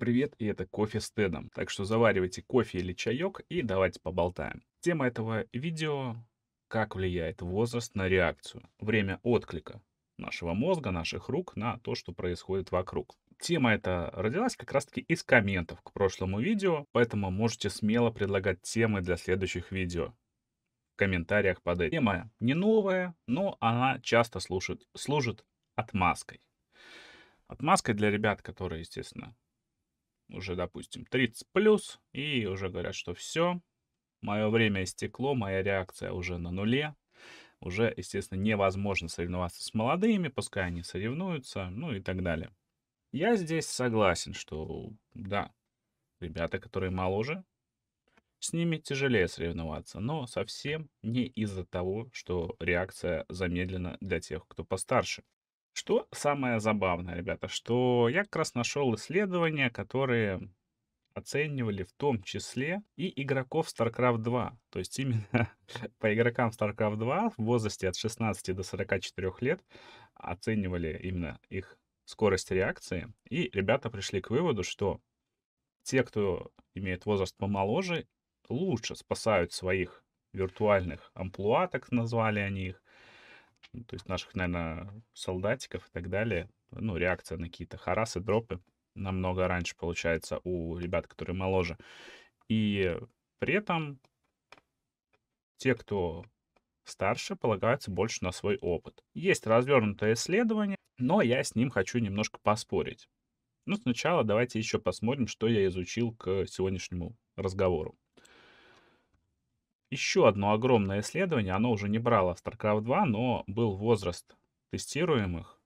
Привет, и это кофе с Тедом. Так что заваривайте кофе или чаек и давайте поболтаем. Тема этого видео — как влияет возраст на реакцию, время отклика нашего мозга, наших рук на то, что происходит вокруг. Тема эта родилась как раз-таки из комментов к прошлому видео, поэтому можете смело предлагать темы для следующих видео в комментариях под этим. Тема не новая, но она часто служит, служит отмазкой. Отмазкой для ребят, которые, естественно, уже, допустим, 30 плюс, и уже говорят, что все, мое время истекло, моя реакция уже на нуле, уже, естественно, невозможно соревноваться с молодыми, пускай они соревнуются, ну и так далее. Я здесь согласен, что да, ребята, которые моложе, с ними тяжелее соревноваться, но совсем не из-за того, что реакция замедлена для тех, кто постарше. Что самое забавное, ребята, что я как раз нашел исследования, которые оценивали в том числе и игроков StarCraft 2. То есть именно по игрокам StarCraft 2 в возрасте от 16 до 44 лет оценивали именно их скорость реакции. И ребята пришли к выводу, что те, кто имеет возраст помоложе, лучше спасают своих виртуальных амплуа, так назвали они их, ну, то есть наших, наверное, солдатиков и так далее, ну, реакция на какие-то харасы, дропы намного раньше получается у ребят, которые моложе. И при этом те, кто старше, полагаются больше на свой опыт. Есть развернутое исследование, но я с ним хочу немножко поспорить. Ну сначала давайте еще посмотрим, что я изучил к сегодняшнему разговору еще одно огромное исследование, оно уже не брало StarCraft 2, но был возраст тестируемых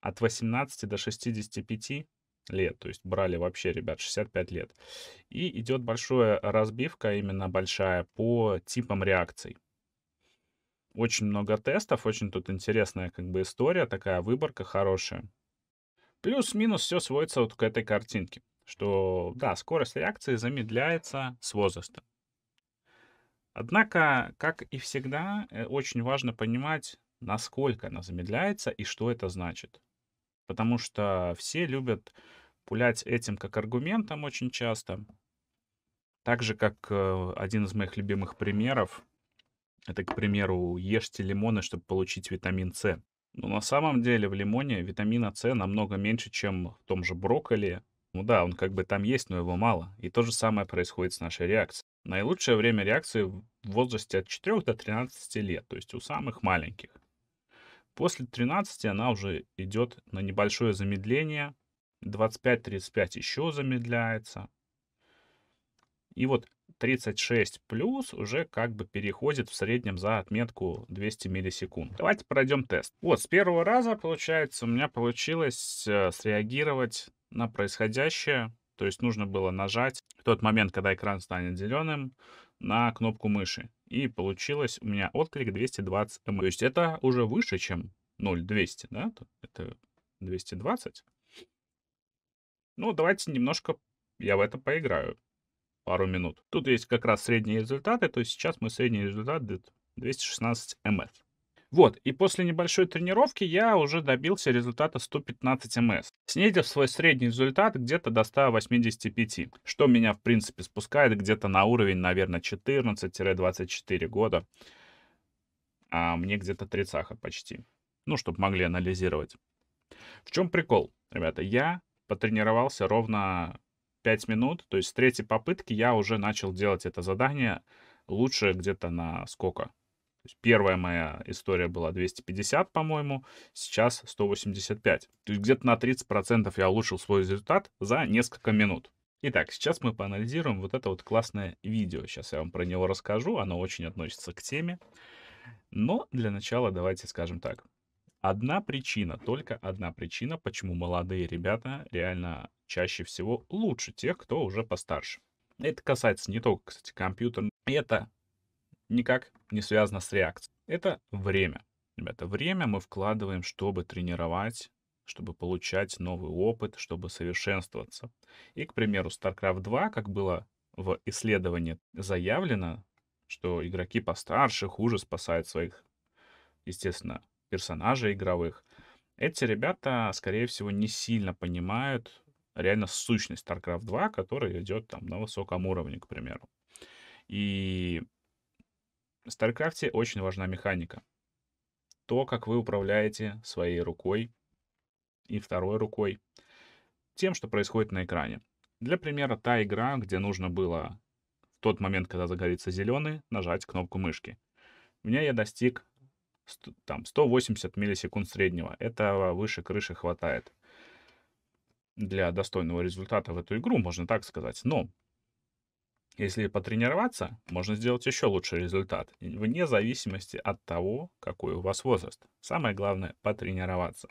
от 18 до 65 лет, то есть брали вообще, ребят, 65 лет. И идет большая разбивка, а именно большая, по типам реакций. Очень много тестов, очень тут интересная как бы история, такая выборка хорошая. Плюс-минус все сводится вот к этой картинке, что да, скорость реакции замедляется с возрастом. Однако, как и всегда, э, очень важно понимать, насколько она замедляется и что это значит. Потому что все любят пулять этим как аргументом очень часто. Так же, как э, один из моих любимых примеров, это, к примеру, ешьте лимоны, чтобы получить витамин С. Но на самом деле в лимоне витамина С намного меньше, чем в том же брокколи. Ну да, он как бы там есть, но его мало. И то же самое происходит с нашей реакцией. Наилучшее время реакции в возрасте от 4 до 13 лет, то есть у самых маленьких. После 13 она уже идет на небольшое замедление. 25-35 еще замедляется. И вот 36 плюс уже как бы переходит в среднем за отметку 200 миллисекунд. Давайте пройдем тест. Вот, с первого раза, получается, у меня получилось э, среагировать на происходящее то есть нужно было нажать в тот момент, когда экран станет зеленым, на кнопку мыши. И получилось у меня отклик 220 мм. То есть это уже выше, чем 0,200, да? Это 220. Ну, давайте немножко я в это поиграю. Пару минут. Тут есть как раз средние результаты. То есть сейчас мы средний результат 216 мм. Вот, и после небольшой тренировки я уже добился результата 115 МС, снизив свой средний результат где-то до 185, что меня, в принципе, спускает где-то на уровень, наверное, 14-24 года, а мне где-то 30 почти. Ну, чтобы могли анализировать. В чем прикол, ребята? Я потренировался ровно 5 минут, то есть с третьей попытки я уже начал делать это задание лучше где-то на сколько? есть первая моя история была 250, по-моему, сейчас 185. То есть где-то на 30% я улучшил свой результат за несколько минут. Итак, сейчас мы поанализируем вот это вот классное видео. Сейчас я вам про него расскажу, оно очень относится к теме. Но для начала давайте скажем так. Одна причина, только одна причина, почему молодые ребята реально чаще всего лучше тех, кто уже постарше. Это касается не только, кстати, компьютера, это никак не связано с реакцией. Это время. Ребята, время мы вкладываем, чтобы тренировать, чтобы получать новый опыт, чтобы совершенствоваться. И, к примеру, StarCraft 2, как было в исследовании заявлено, что игроки постарше хуже спасают своих, естественно, персонажей игровых. Эти ребята, скорее всего, не сильно понимают реально сущность StarCraft 2, которая идет там на высоком уровне, к примеру. И в StarCraft очень важна механика. То, как вы управляете своей рукой и второй рукой тем, что происходит на экране. Для примера, та игра, где нужно было в тот момент, когда загорится зеленый, нажать кнопку мышки. У меня я достиг там 180 миллисекунд среднего. этого выше крыши хватает для достойного результата в эту игру, можно так сказать. Но если потренироваться, можно сделать еще лучший результат, вне зависимости от того, какой у вас возраст. Самое главное — потренироваться.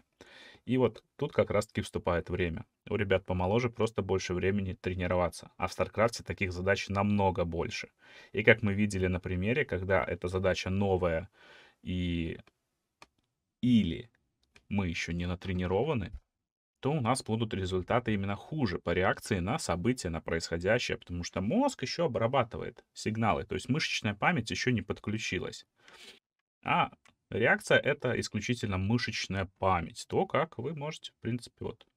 И вот тут как раз-таки вступает время. У ребят помоложе просто больше времени тренироваться, а в StarCraft таких задач намного больше. И как мы видели на примере, когда эта задача новая и или мы еще не натренированы, то у нас будут результаты именно хуже по реакции на события, на происходящее, потому что мозг еще обрабатывает сигналы, то есть мышечная память еще не подключилась. А реакция — это исключительно мышечная память, то, как вы можете, в принципе, вот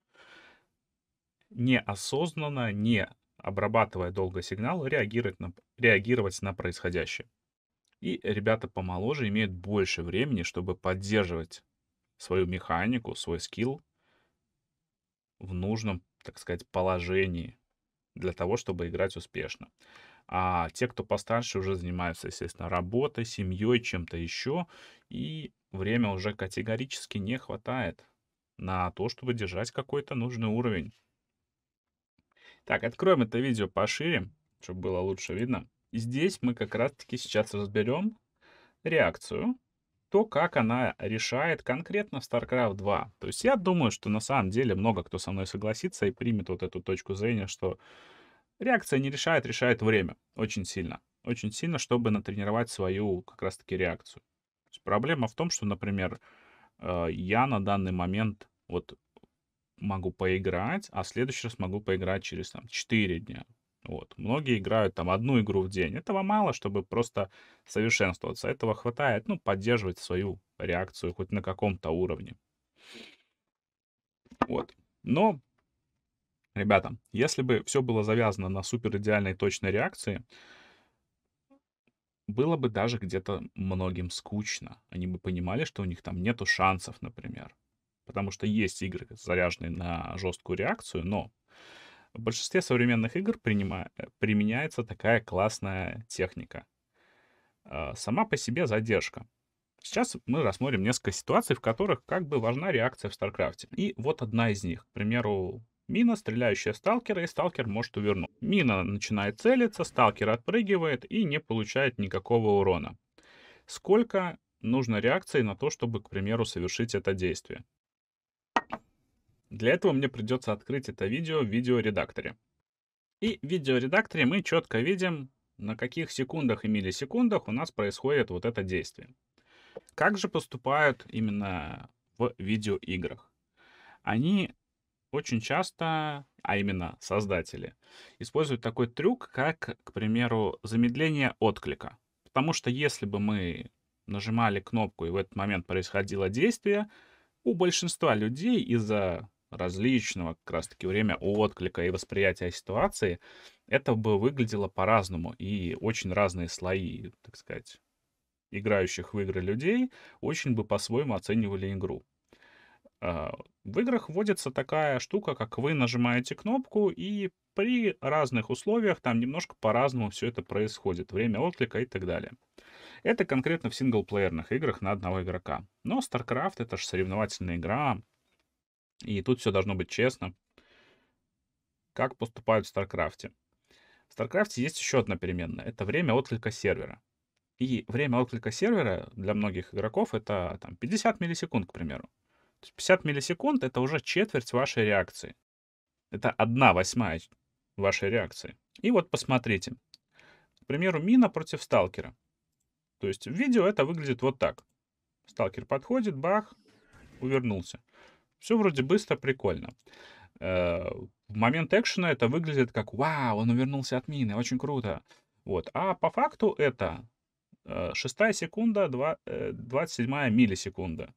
неосознанно, не обрабатывая долго сигнал, реагировать на, реагировать на происходящее. И ребята помоложе имеют больше времени, чтобы поддерживать свою механику, свой скилл в нужном, так сказать, положении для того, чтобы играть успешно. А те, кто постарше, уже занимаются, естественно, работой, семьей, чем-то еще. И время уже категорически не хватает на то, чтобы держать какой-то нужный уровень. Так, откроем это видео пошире, чтобы было лучше видно. И здесь мы как раз-таки сейчас разберем реакцию то, как она решает конкретно StarCraft 2. То есть я думаю, что на самом деле много кто со мной согласится и примет вот эту точку зрения, что реакция не решает, решает время очень сильно. Очень сильно, чтобы натренировать свою как раз-таки реакцию. Проблема в том, что, например, э, я на данный момент вот могу поиграть, а в следующий раз могу поиграть через там, 4 дня, вот. Многие играют там одну игру в день. Этого мало, чтобы просто совершенствоваться. Этого хватает, ну, поддерживать свою реакцию хоть на каком-то уровне. Вот. Но, ребята, если бы все было завязано на супер идеальной точной реакции, было бы даже где-то многим скучно. Они бы понимали, что у них там нету шансов, например. Потому что есть игры, заряженные на жесткую реакцию, но в большинстве современных игр принима... Э, применяется такая классная техника. А, сама по себе задержка. Сейчас мы рассмотрим несколько ситуаций, в которых как бы важна реакция в Старкрафте. И вот одна из них. К примеру, мина, стреляющая в сталкера, и сталкер может увернуть. Мина начинает целиться, сталкер отпрыгивает и не получает никакого урона. Сколько нужно реакции на то, чтобы, к примеру, совершить это действие? Для этого мне придется открыть это видео в видеоредакторе. И в видеоредакторе мы четко видим, на каких секундах и миллисекундах у нас происходит вот это действие. Как же поступают именно в видеоиграх? Они очень часто, а именно создатели, используют такой трюк, как, к примеру, замедление отклика. Потому что если бы мы нажимали кнопку и в этот момент происходило действие, у большинства людей из-за различного как раз-таки время отклика и восприятия ситуации, это бы выглядело по-разному. И очень разные слои, так сказать, играющих в игры людей очень бы по-своему оценивали игру. А, в играх вводится такая штука, как вы нажимаете кнопку, и при разных условиях там немножко по-разному все это происходит. Время отклика и так далее. Это конкретно в синглплеерных играх на одного игрока. Но StarCraft — это же соревновательная игра, и тут все должно быть честно. Как поступают в StarCraft? В StarCraft есть еще одна переменная. Это время отклика сервера. И время отклика сервера для многих игроков это там, 50 миллисекунд, к примеру. 50 миллисекунд — это уже четверть вашей реакции. Это одна восьмая вашей реакции. И вот посмотрите. К примеру, мина против сталкера. То есть в видео это выглядит вот так. Сталкер подходит, бах, увернулся. Все вроде быстро, прикольно. Э, в момент экшена это выглядит как «Вау, он увернулся от мины, очень круто». Вот. А по факту это э, шестая секунда, 2, 27 э, миллисекунда.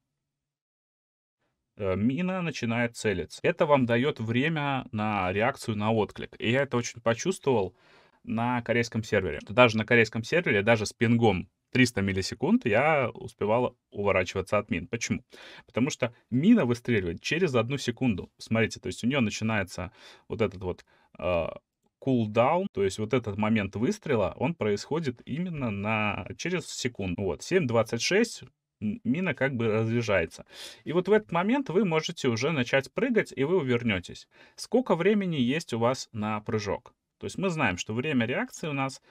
Мина начинает целиться. Это вам дает время на реакцию на отклик. И я это очень почувствовал на корейском сервере. Даже на корейском сервере, даже с пингом 300 миллисекунд я успевала уворачиваться от мин. Почему? Потому что мина выстреливает через одну секунду. Смотрите, то есть у нее начинается вот этот вот кулдаун, э, то есть вот этот момент выстрела, он происходит именно на, через секунду. Вот, 7.26, мина как бы разряжается. И вот в этот момент вы можете уже начать прыгать, и вы увернетесь. Сколько времени есть у вас на прыжок? То есть мы знаем, что время реакции у нас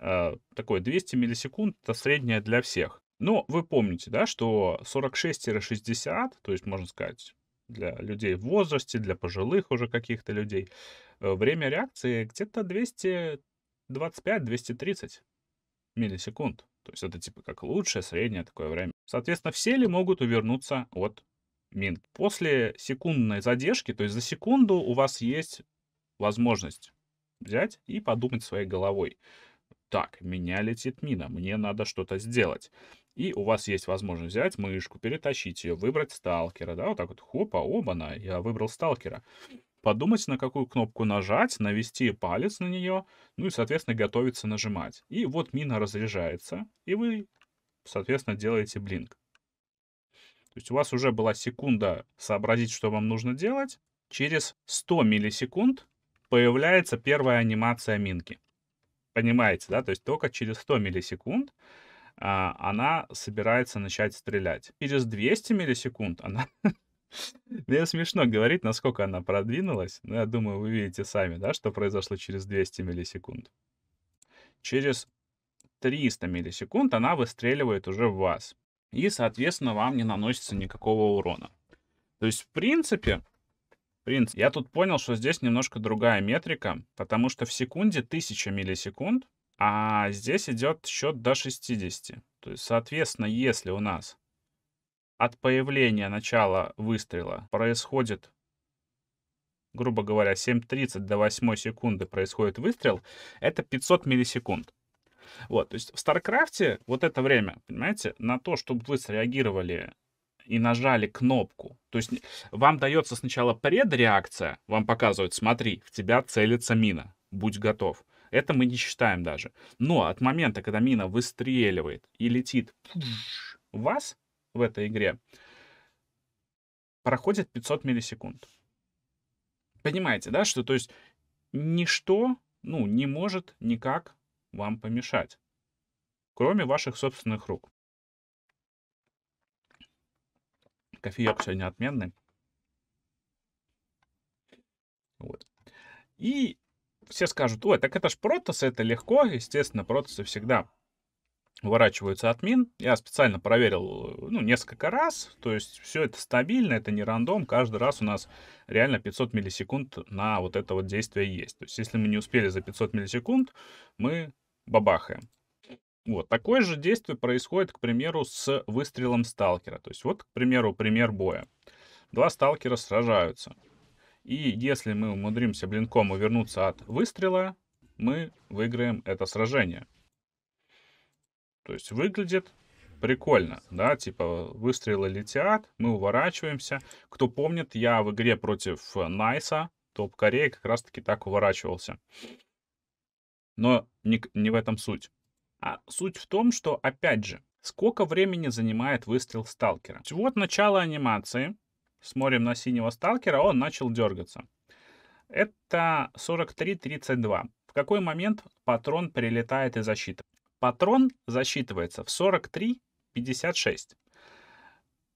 Э, такое 200 миллисекунд, это среднее для всех. Но вы помните, да, что 46-60, то есть, можно сказать, для людей в возрасте, для пожилых уже каких-то людей, э, время реакции где-то 225-230 миллисекунд. То есть это типа как лучшее среднее такое время. Соответственно, все ли могут увернуться от мин? После секундной задержки, то есть за секунду у вас есть возможность взять и подумать своей головой так, меня летит мина, мне надо что-то сделать. И у вас есть возможность взять мышку, перетащить ее, выбрать сталкера, да, вот так вот, хопа, оба-на, я выбрал сталкера. Подумать, на какую кнопку нажать, навести палец на нее, ну и, соответственно, готовиться нажимать. И вот мина разряжается, и вы, соответственно, делаете блинк. То есть у вас уже была секунда сообразить, что вам нужно делать. Через 100 миллисекунд появляется первая анимация минки. Понимаете, да? То есть только через 100 миллисекунд а, она собирается начать стрелять. Через 200 миллисекунд она... Мне смешно говорить, насколько она продвинулась. Но я думаю, вы видите сами, да, что произошло через 200 миллисекунд. Через 300 миллисекунд она выстреливает уже в вас. И, соответственно, вам не наносится никакого урона. То есть, в принципе, принц. Я тут понял, что здесь немножко другая метрика, потому что в секунде 1000 миллисекунд, а здесь идет счет до 60. То есть, соответственно, если у нас от появления начала выстрела происходит, грубо говоря, 7.30 до 8 секунды происходит выстрел, это 500 миллисекунд. Вот, то есть в Старкрафте вот это время, понимаете, на то, чтобы вы среагировали и нажали кнопку. То есть вам дается сначала предреакция, вам показывают, смотри, в тебя целится мина, будь готов. Это мы не считаем даже. Но от момента, когда мина выстреливает и летит в вас в этой игре, проходит 500 миллисекунд. Понимаете, да, что то есть ничто, ну, не может никак вам помешать, кроме ваших собственных рук. кофеек сегодня отменный. Вот. И все скажут, ой, так это ж протасы, это легко. Естественно, протосы всегда уворачиваются от мин. Я специально проверил, ну, несколько раз. То есть все это стабильно, это не рандом. Каждый раз у нас реально 500 миллисекунд на вот это вот действие есть. То есть если мы не успели за 500 миллисекунд, мы бабахаем. Вот. Такое же действие происходит, к примеру, с выстрелом сталкера. То есть вот, к примеру, пример боя. Два сталкера сражаются. И если мы умудримся блинком увернуться от выстрела, мы выиграем это сражение. То есть выглядит прикольно, да, типа выстрелы летят, мы уворачиваемся. Кто помнит, я в игре против Найса, топ Кореи, как раз таки так уворачивался. Но не, не в этом суть. А суть в том, что, опять же, сколько времени занимает выстрел сталкера. Вот начало анимации. Смотрим на синего сталкера, он начал дергаться. Это 43:32. В какой момент патрон прилетает из защиты? Патрон засчитывается в 43:56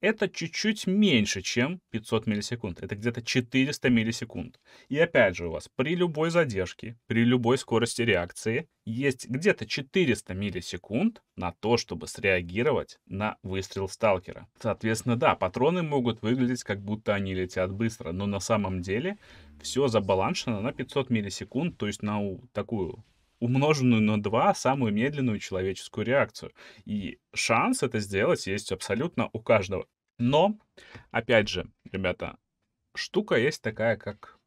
это чуть-чуть меньше, чем 500 миллисекунд. Это где-то 400 миллисекунд. И опять же у вас при любой задержке, при любой скорости реакции есть где-то 400 миллисекунд на то, чтобы среагировать на выстрел сталкера. Соответственно, да, патроны могут выглядеть, как будто они летят быстро, но на самом деле все забаланшено на 500 миллисекунд, то есть на такую умноженную на 2 самую медленную человеческую реакцию. И шанс это сделать есть абсолютно у каждого. Но, опять же, ребята, штука есть такая, как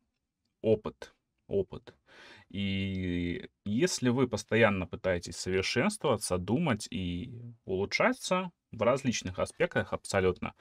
опыт. Опыт. И если вы постоянно пытаетесь совершенствоваться, думать и улучшаться в различных аспектах абсолютно,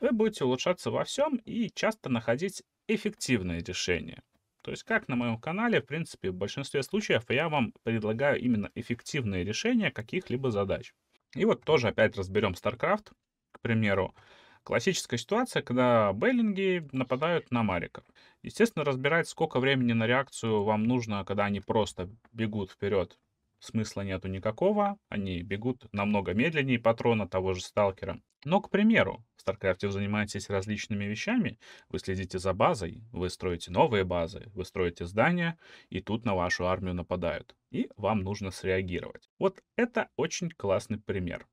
вы будете улучшаться во всем и часто находить эффективные решения. То есть, как на моем канале, в принципе, в большинстве случаев я вам предлагаю именно эффективные решения каких-либо задач. И вот тоже опять разберем StarCraft, к примеру. Классическая ситуация, когда беллинги нападают на Марика. Естественно, разбирать, сколько времени на реакцию вам нужно, когда они просто бегут вперед смысла нету никакого, они бегут намного медленнее патрона того же сталкера. Но, к примеру, в StarCraft вы занимаетесь различными вещами, вы следите за базой, вы строите новые базы, вы строите здания, и тут на вашу армию нападают, и вам нужно среагировать. Вот это очень классный пример.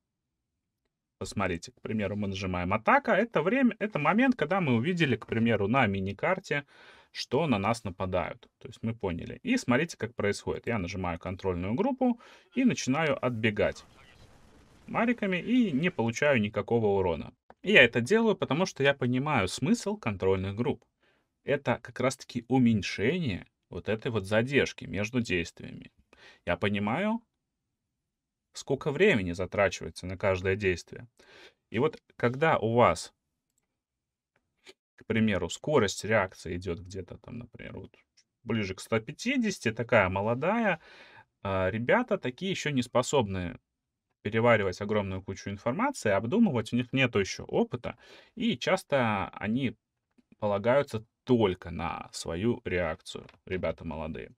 Посмотрите, к примеру, мы нажимаем атака. Это время, это момент, когда мы увидели, к примеру, на мини-карте что на нас нападают. То есть мы поняли. И смотрите, как происходит. Я нажимаю контрольную группу и начинаю отбегать мариками и не получаю никакого урона. И я это делаю, потому что я понимаю смысл контрольных групп. Это как раз-таки уменьшение вот этой вот задержки между действиями. Я понимаю, сколько времени затрачивается на каждое действие. И вот когда у вас к примеру, скорость реакции идет где-то там, например, вот ближе к 150, такая молодая, а ребята такие еще не способны переваривать огромную кучу информации, обдумывать, у них нет еще опыта, и часто они полагаются только на свою реакцию, ребята молодые.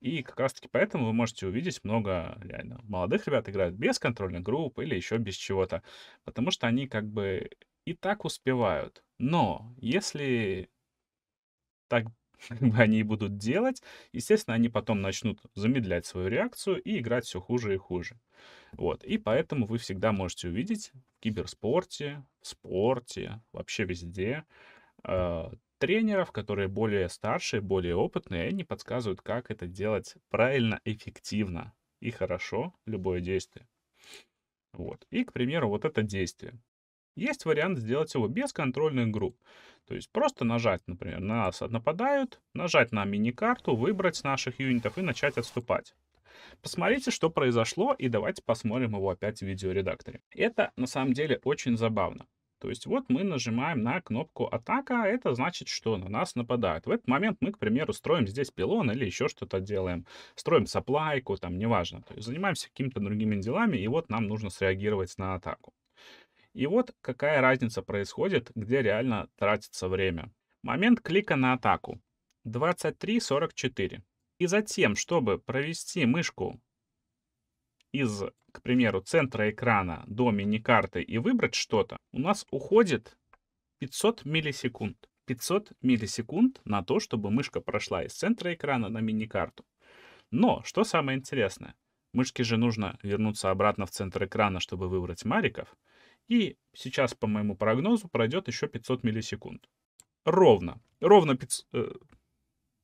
И как раз-таки поэтому вы можете увидеть много реально молодых ребят играют без контрольных групп или еще без чего-то, потому что они как бы и так успевают. Но если так они и будут делать, естественно, они потом начнут замедлять свою реакцию и играть все хуже и хуже. Вот. И поэтому вы всегда можете увидеть в киберспорте, в спорте, вообще везде э, тренеров, которые более старшие, более опытные, они подсказывают, как это делать правильно, эффективно и хорошо любое действие. Вот. И, к примеру, вот это действие. Есть вариант сделать его без контрольных групп. То есть просто нажать, например, на нас нападают, нажать на мини-карту, выбрать наших юнитов и начать отступать. Посмотрите, что произошло, и давайте посмотрим его опять в видеоредакторе. Это на самом деле очень забавно. То есть вот мы нажимаем на кнопку «Атака», а это значит, что на нас нападают. В этот момент мы, к примеру, строим здесь пилон или еще что-то делаем. Строим саплайку, там, неважно. То есть занимаемся какими-то другими делами, и вот нам нужно среагировать на атаку. И вот какая разница происходит, где реально тратится время. Момент клика на атаку. 23.44. И затем, чтобы провести мышку из, к примеру, центра экрана до карты и выбрать что-то, у нас уходит 500 миллисекунд. 500 миллисекунд на то, чтобы мышка прошла из центра экрана на мини карту. Но, что самое интересное, мышке же нужно вернуться обратно в центр экрана, чтобы выбрать мариков — и сейчас, по моему прогнозу, пройдет еще 500 миллисекунд. Ровно. Ровно 500... Э,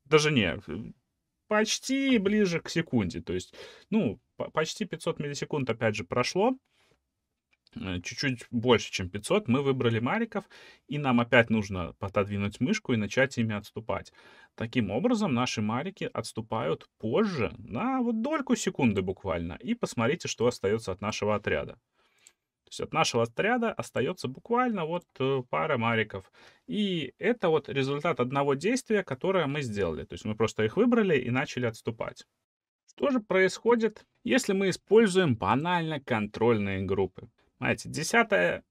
даже не, э, почти ближе к секунде. То есть, ну, почти 500 миллисекунд, опять же, прошло. Э, чуть-чуть больше, чем 500. Мы выбрали мариков, и нам опять нужно пододвинуть мышку и начать ими отступать. Таким образом, наши марики отступают позже, на вот дольку секунды буквально. И посмотрите, что остается от нашего отряда. То есть от нашего отряда остается буквально вот э, пара мариков. И это вот результат одного действия, которое мы сделали. То есть мы просто их выбрали и начали отступать. Что же происходит, если мы используем банально контрольные группы? Знаете, 10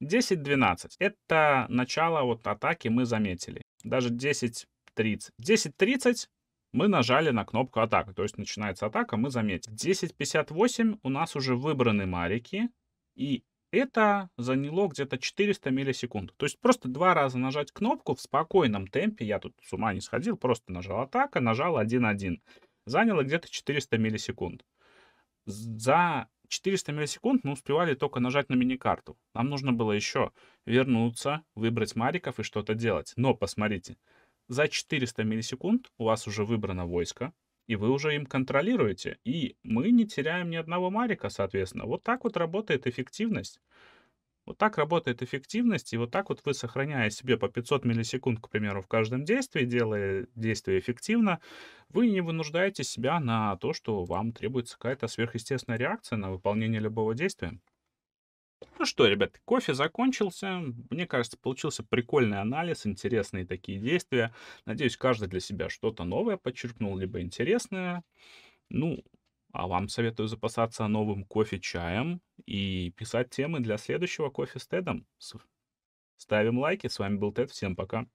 10-12. Это начало вот атаки мы заметили. Даже 10-30. 10-30 мы нажали на кнопку атака, то есть начинается атака, мы заметили. 10.58 у нас уже выбраны марики, и это заняло где-то 400 миллисекунд. То есть просто два раза нажать кнопку в спокойном темпе, я тут с ума не сходил, просто нажал атака, нажал 1-1. Заняло где-то 400 миллисекунд. За 400 миллисекунд мы успевали только нажать на миникарту. Нам нужно было еще вернуться, выбрать мариков и что-то делать. Но посмотрите, за 400 миллисекунд у вас уже выбрано войско, и вы уже им контролируете. И мы не теряем ни одного марика, соответственно. Вот так вот работает эффективность. Вот так работает эффективность, и вот так вот вы, сохраняя себе по 500 миллисекунд, к примеру, в каждом действии, делая действие эффективно, вы не вынуждаете себя на то, что вам требуется какая-то сверхъестественная реакция на выполнение любого действия. Ну что, ребят, кофе закончился. Мне кажется, получился прикольный анализ, интересные такие действия. Надеюсь, каждый для себя что-то новое подчеркнул, либо интересное. Ну, а вам советую запасаться новым кофе-чаем и писать темы для следующего кофе с Тедом. Ставим лайки. С вами был Тед. Всем пока.